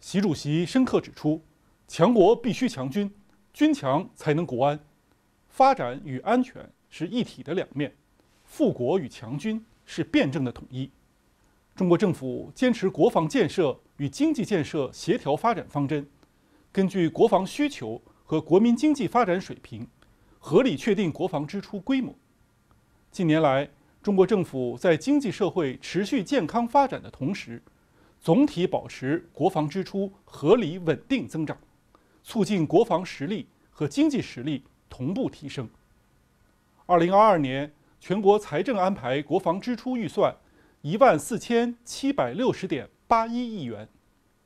习主席深刻指出：“强国必须强军，军强才能国安。发展与安全是一体的两面，富国与强军是辩证的统一。”中国政府坚持国防建设与经济建设协调发展方针，根据国防需求和国民经济发展水平，合理确定国防支出规模。近年来，中国政府在经济社会持续健康发展的同时，总体保持国防支出合理稳定增长，促进国防实力和经济实力同步提升。二零二二年全国财政安排国防支出预算一万四千七百六十点八一亿元，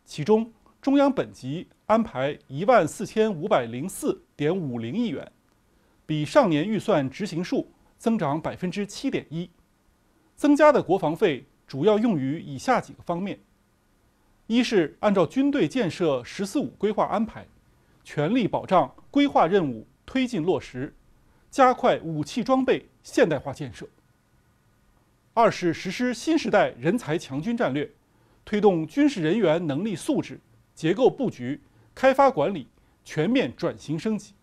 其中中央本级安排一万四千五百零四点五零亿元，比上年预算执行数增长百分之七点一。增加的国防费主要用于以下几个方面。一是按照军队建设“十四五”规划安排，全力保障规划任务推进落实，加快武器装备现代化建设。二是实施新时代人才强军战略，推动军事人员能力素质、结构布局、开发管理全面转型升级。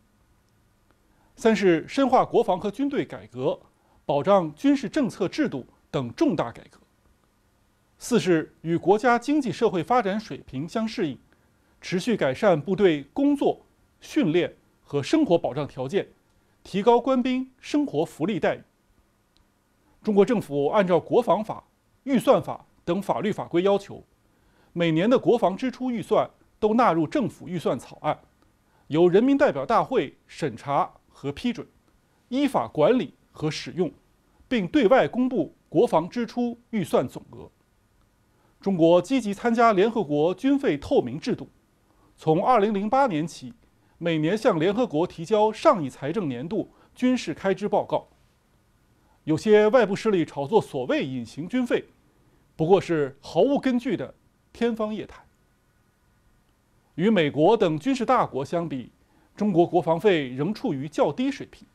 三是深化国防和军队改革，保障军事政策制度等重大改革。四是与国家经济社会发展水平相适应，持续改善部队工作、训练和生活保障条件，提高官兵生活福利待遇。中国政府按照国防法、预算法等法律法规要求，每年的国防支出预算都纳入政府预算草案，由人民代表大会审查和批准，依法管理和使用，并对外公布国防支出预算总额。中国积极参加联合国军费透明制度，从2008年起，每年向联合国提交上一财政年度军事开支报告。有些外部势力炒作所谓“隐形军费”，不过是毫无根据的天方夜谭。与美国等军事大国相比，中国国防费仍处于较低水平。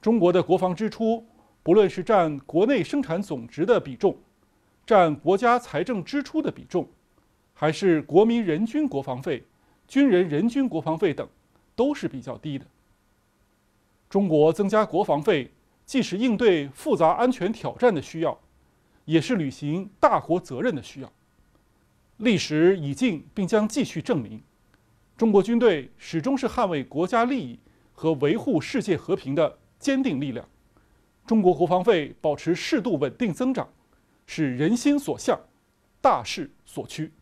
中国的国防支出，不论是占国内生产总值的比重，占国家财政支出的比重，还是国民人均国防费、军人人均国防费等，都是比较低的。中国增加国防费，既是应对复杂安全挑战的需要，也是履行大国责任的需要。历史已尽，并将继续证明，中国军队始终是捍卫国家利益和维护世界和平的坚定力量。中国国防费保持适度稳定增长。是人心所向，大势所趋。